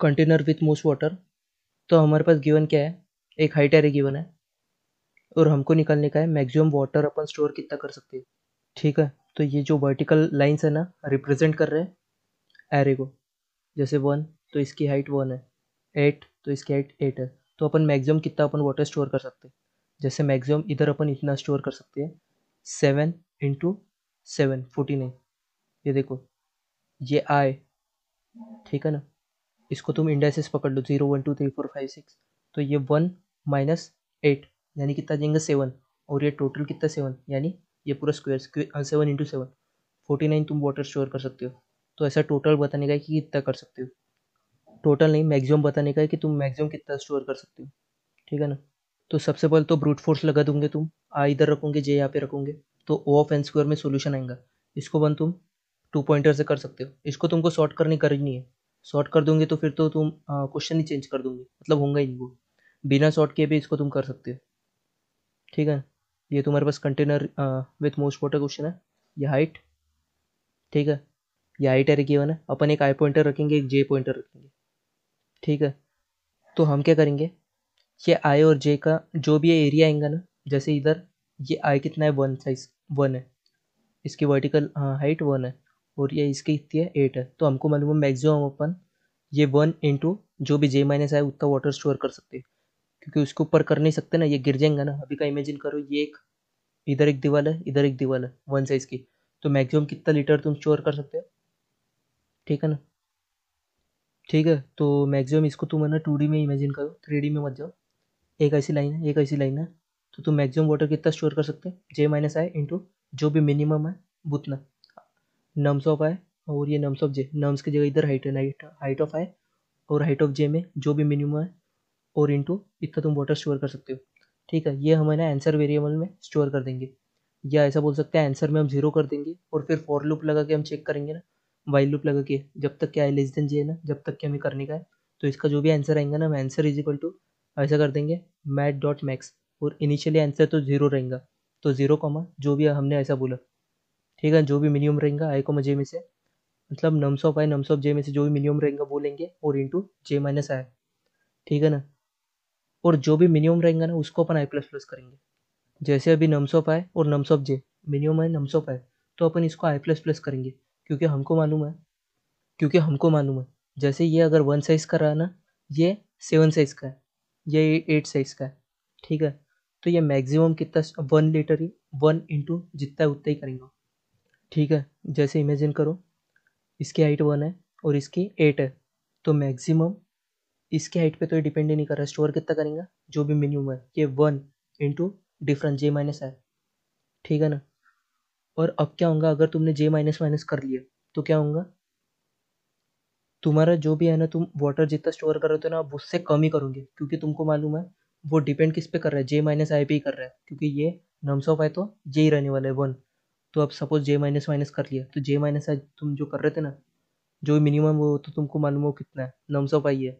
container with most water तो हमारे पास given क्या है एक हाइट एरे गिवन है और हमको निकालने का है मैक्सिमम वाटर अपन स्टोर कितना कर सकते हैं ठीक है तो ये जो वर्टिकल लाइंस है ना रिप्रेजेंट कर रहे हैं एरे को जैसे वन तो इसकी हाइट वन है एट तो इसकी हाइट एट है तो अपन मैक्सिमम कितना अपन वाटर स्टोर कर सकते हैं जैसे मैक्सिमम इधर अपन इतना स्टोर कर सकते हैं seven into seven forty nine ये देखो ये आए ठीक है ना इसको तुम इंडेसेस पकड़ लो zero one two three four five six तो ये वन माइनस एट यानी कितना जाएंगे सेवन और ये टोटल कितना सेवन यानी ये पूरा square seven into seven forty nine तुम वाटर स्टोर कर सकते हो तो ऐसा टोटल बताने का है कि कितना कर सकते हो टोटल नहीं मैक्सिमम बताने का है कि तुम मैक्सिमम कितना स्टोर कर सकते हो ठीक है ना तो सबसे पहले तो ब्रूट फोर्स लगा दूंगे तुम आ इधर रखोगे जे यहाँ पे रखोगे तो ओ ऑफ एन स्क्वायर में सोल्यूशन आएगा इसको बन तुम टू पॉइंटर से कर सकते हो इसको तुमको शॉर्ट करनी करनी है शॉर्ट कर दोगे तो फिर तो तुम क्वेश्चन ही चेंज कर दोगे मतलब होंगे ही नहीं वो बिना शॉर्ट किए भी इसको तुम कर सकते हो ठीक है ये तुम्हारे पास container with most water question है ये हाइट ठीक है ये हाइट है गिवन है अपन एक आई पॉइंटर रखेंगे एक जे पॉइंटर रखेंगे ठीक है तो हम क्या करेंगे ये आई और जे का जो भी एरिया आएगा ना जैसे इधर ये आई कितना है वन साइज वन है इसकी वर्टिकल हाइट वन है और ये इसकी इतनी है एट है तो हमको मालूम है मैक्सिमम अपन ये वन इंटू जो भी जे माइनस आए उतना वाटर स्टोर कर सकते हैं क्योंकि उसके ऊपर कर नहीं सकते ना ये गिर जाएंगे ना अभी का इमेजिन करो ये एक इधर एक दीवाल है इधर एक दीवाल है वन साइज की तो मैक्सिमम कितना लीटर तुम स्टोर कर सकते हो ठीक है ना ठीक है तो मैक्सिमम इसको तुम है ना टू में इमेजिन करो थ्री में मत जाओ एक ऐसी लाइन है एक ऐसी लाइन है तो तुम मैक्सिमम वाटर कितना स्टोर कर सकते हो जे माइनस आए इंटू जो भी मिनिमम है उतना नम्स ऑफ आए और ये नम्स ऑफ जे नम्स की जगह इधर हाइट है हाइट ऑफ आए और हाइट ऑफ जे में जो भी मिनिमम है और इंटू इतना तुम वाटर स्टोर कर सकते हो ठीक है ये हमें ना आंसर वेरिएबल में स्टोर कर देंगे या ऐसा बोल सकते हैं आंसर में हम जीरो कर देंगे और फिर फॉर लूप लगा के हम चेक करेंगे ना वाइल लूप लगा के जब तक क्या है लेस देन जे है ना जब तक कि हमें करने का है तो इसका जो भी आंसर आएगा ना हम आंसर इज इक्वल टू ऐसा कर देंगे मैट डॉट मैक्स और इनिशियली आंसर तो जीरो रहेगा तो जीरो कॉमा जो भी हमने ऐसा बोला ठीक है जो भी मिनिमम रहेगा आई को जे में से मतलब nums of I nums of J में से जो भी मिनिमम रहेगा वो लेंगे और इंटू जे माइनस आई ठीक है ना और जो भी मिनिमम रहेगा ना उसको अपन आई प्लस प्लस करेंगे जैसे अभी नम्स ऑफ आई और नम्स ऑफ जे मिनिमम है नम्स ऑफ आई तो अपन इसको आई प्लस प्लस करेंगे क्योंकि हमको मालूम है क्योंकि हमको मालूम है जैसे ये अगर वन साइज़ का रहा ना ये सेवन साइज़ का है ये एट साइज़ का है ठीक है तो ये मैक्सिमम कितना वन लीटर ही वन इंटू जितना है उतना ही करेंगे ठीक है जैसे इमेजिन करो इसकी हाइट वन है और इसकी एट है तो मैक्सिमम इसके हाइट पे तो ये डिपेंड ही नहीं कर रहा स्टोर कितना करेंगे जो भी मिनिमम है ये one into difference J minus है ठीक है ना और अब क्या होगा अगर तुमने जे माइनस माइनस कर लिया तो क्या होगा तुम्हारा जो भी है ना तुम वाटर जितना स्टोर कर रहे हो तो ना आप उससे कम ही करोगे क्योंकि तुमको मालूम है वो डिपेंड किस पे कर रहा है जे माइनस आई पे ही कर रहा है क्योंकि ये नम्स ऑफ आए तो ये ही रहने वाला है वन तो अब सपोज़ जे माइनस माइनस कर लिया तो जे माइनस तुम जो कर रहे थे ना जो मिनिमम वो तो तुमको मालूम हो कितना है नौ सौ पाई है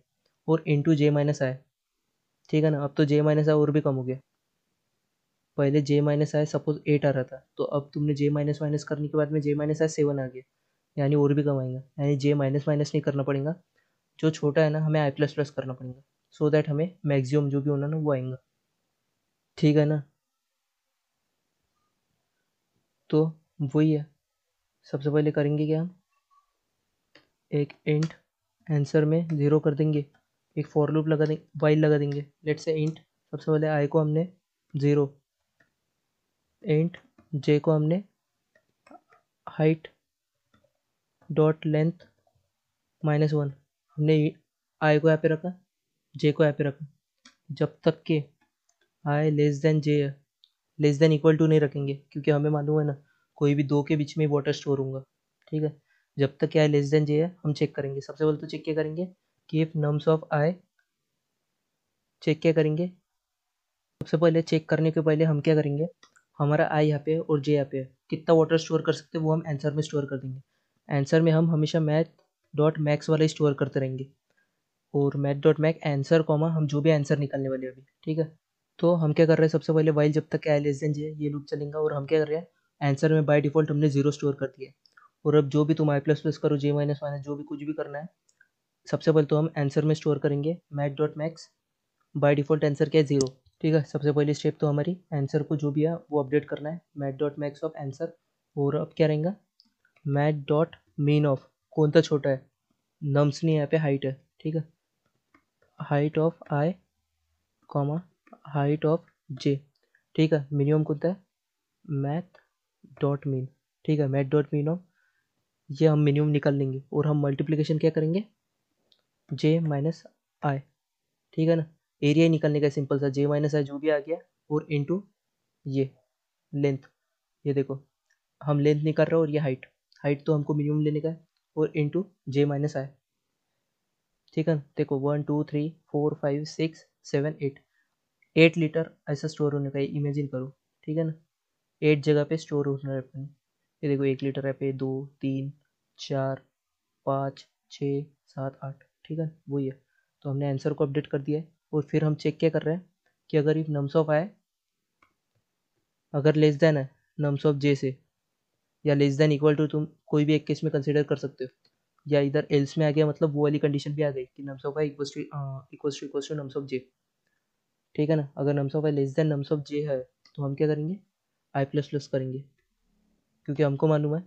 और इंटू जे माइनस आए ठीक है ना अब तो जे माइनस आए और भी कम हो गया पहले J minus I suppose eight आ रहा था तो अब तुमने जे माइनस माइनस करने के बाद में जे माइनस आए सेवन आ गया यानी और भी कम आएगा यानी जे माइनस माइनस नहीं करना पड़ेगा जो छोटा है ना हमें आई प्लस प्लस करना पड़ेगा सो दैट हमें मैक्सिमम जो भी होना ना वो आएगा ठीक है ना तो वही है सबसे पहले करेंगे क्या हम एक इंट आंसर में ज़ीरो कर देंगे एक फॉर लूप लगा देंगे वाइल लगा देंगे लेट से इंट सबसे पहले आई को हमने ज़ीरो इंट जे को हमने height dot length minus one हमने आई को यहाँ पे रखा जे को यहाँ पे रखा जब तक के आई लेस देन जे है लेस देन इक्वल टू नहीं रखेंगे क्योंकि हमें मालूम है ना कोई भी दो के बीच में वाटर स्टोर होगा ठीक है जब तक क्या लेस देन जे है हम चेक करेंगे सबसे पहले तो चेक क्या करेंगे कि if nums of I check क्या करेंगे सबसे पहले चेक करने के पहले हम क्या करेंगे हमारा आई यहाँ पे है और जे यहाँ पे है कितना वाटर स्टोर कर सकते हैं वो हम आंसर में स्टोर कर देंगे आंसर में हम हमेशा मैथ डॉट मैक्स वाला स्टोर करते रहेंगे और math dot max answer comma हम जो भी आंसर निकालने वाले अभी ठीक है तो हम क्या कर रहे हैं सबसे पहले वाइल जब तक आई लेस देन जे ये लूप चलेंगे और हम क्या कर रहे हैं आंसर में बाय डिफ़ॉल्ट हमने जीरो स्टोर कर दिया और अब जो भी तुम आई प्लस प्लस करो जे माइनस माइनस जो भी कुछ भी करना है सबसे पहले तो हम आंसर में स्टोर करेंगे math dot max by default answer क्या है ज़ीरो ठीक है सबसे पहली स्टेप तो हमारी आंसर को जो भी है वो अपडेट करना है math dot max of answer और अब क्या रहेगा मैथ डॉट मीन ऑफ कौन सा छोटा है नम्स नहीं यहाँ पे हाइट है ठीक है height of I comma height of J ठीक है मिनिमम कौन है मैथ डॉट मीन ठीक है मैट डॉट मीन ऑफ ये हम मिनिमम निकाल लेंगे और हम मल्टीप्लिकेशन क्या करेंगे जे माइनस आई ठीक है ना एरिया निकालने का सिंपल सा जे माइनस आई जो भी आ गया और इंटू ये लेंथ ये देखो हम लेंथ निकाल रहे हो और ये हाइट हाइट तो हमको मिनिमम लेने का है और इंटू जे माइनस आई ठीक है देखो one two three four five six seven eight eight litre ऐसा स्टोर होने का इमेजिन करो ठीक है ना एट जगह पे स्टोर रहा है पानी ये देखो एक लीटर है पे दो तीन चार पाँच छः सात आठ ठीक है वही है तो हमने आंसर को अपडेट कर दिया है और फिर हम चेक क्या कर रहे हैं कि अगर इफ नम्स ऑफ आए अगर लेस देन है नम्स ऑफ जे से या लेस देन इक्वल टू तुम कोई भी एक केस में कंसिडर कर सकते हो या इधर एल्स में आ गया मतलब वो वाली कंडीशन भी आ गई कि nums of I equal to equal to equal to nums of J ठीक है ना अगर nums of I less than nums of J है तो हम क्या करेंगे आई प्लस प्लस करेंगे क्योंकि हमको मालूम है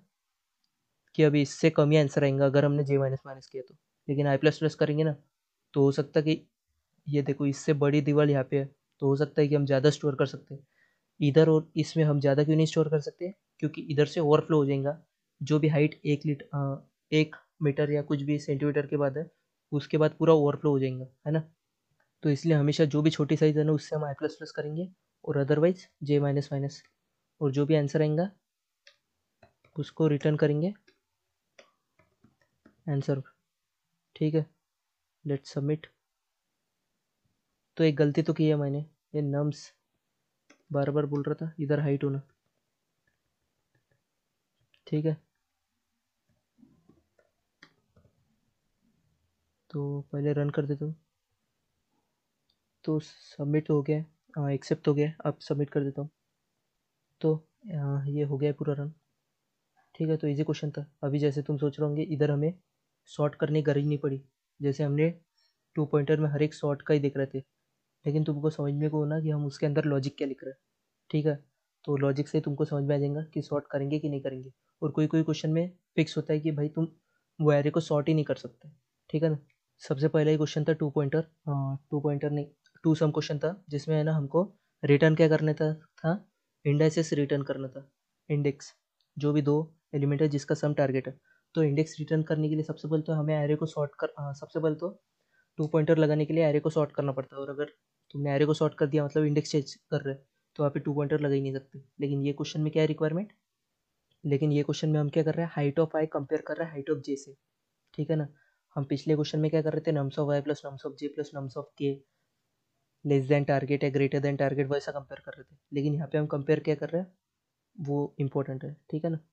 कि अभी इससे कम ही आंसर आएगा अगर हमने जे माइनस माइनस किया तो लेकिन आई प्लस प्लस करेंगे ना तो हो सकता है कि ये देखो इससे बड़ी दीवार यहाँ पे है तो हो सकता है कि हम ज़्यादा स्टोर कर सकते हैं इधर और इसमें हम ज़्यादा क्यों नहीं स्टोर कर सकते क्योंकि इधर से ओवरफ्लो हो जाएगा जो भी हाइट एक लीटर एक मीटर या कुछ भी सेंटीमीटर के बाद है उसके बाद पूरा ओवरफ्लो हो जाएगा है ना तो इसलिए हमेशा जो भी छोटी साइज़ है ना उससे हम आई प्लस प्लस करेंगे और अदरवाइज जे माइनस माइनस और जो भी आंसर आएगा उसको रिटर्न करेंगे आंसर ठीक है लेट सबमिट तो एक गलती तो की है मैंने ये नम्स बार बार बोल रहा था इधर हाइट होना ठीक है तो पहले रन कर देता हूँ तो सबमिट हो गया एक्सेप्ट हाँ, हो गया अब सबमिट कर देता हूँ तो ये हो गया है पूरा रन ठीक है तो इजी क्वेश्चन था अभी जैसे तुम सोच रहे होंगे इधर हमें शॉर्ट करने की गरज नहीं पड़ी जैसे हमने टू पॉइंटर में हर एक शॉर्ट का ही देख रहे थे लेकिन तुमको समझने को होना कि हम उसके अंदर लॉजिक क्या लिख रहे हैं ठीक है तो लॉजिक से तुमको समझ में आ जाएगा कि शॉर्ट करेंगे कि नहीं करेंगे और कोई कोई क्वेश्चन में फिक्स होता है कि भाई तुम वो एरे को शॉर्ट ही नहीं कर सकते ठीक है ना सबसे पहला ही क्वेश्चन था टू पॉइंटर टू पॉइंटर नहीं टू सम क्वेश्चन था जिसमें है ना हमको रिटर्न क्या करने था, था इंडेसेस रिटर्न करना था इंडेक्स जो भी दो एलिमेंट है जिसका सम टारगेट है तो इंडेक्स रिटर्न करने के लिए सबसे पहले तो हमें एरे को शॉर्ट कर आ, हाँ, सबसे पहले तो टू पॉइंटर लगाने के लिए एरे को शॉर्ट करना पड़ता है और अगर तुमने एरे को शॉर्ट कर दिया मतलब इंडेक्स चेंज कर रहे तो आप टू पॉइंटर लगा ही नहीं सकते लेकिन ये क्वेश्चन में क्या है रिक्वायरमेंट लेकिन ये क्वेश्चन में हम क्या कर रहे हैं हाइट ऑफ आई कंपेयर कर रहे हैं हाइट ऑफ जे से ठीक है ना हम पिछले क्वेश्चन में क्या कर रहे थे nums of I plus nums of J plus nums of K less than target या ग्रेटर देन टारगेट वैसा कंपेयर कर रहे थे लेकिन यहाँ पे हम कंपेयर क्या कर रहे हैं वो इम्पोर्टेंट है ठीक है ना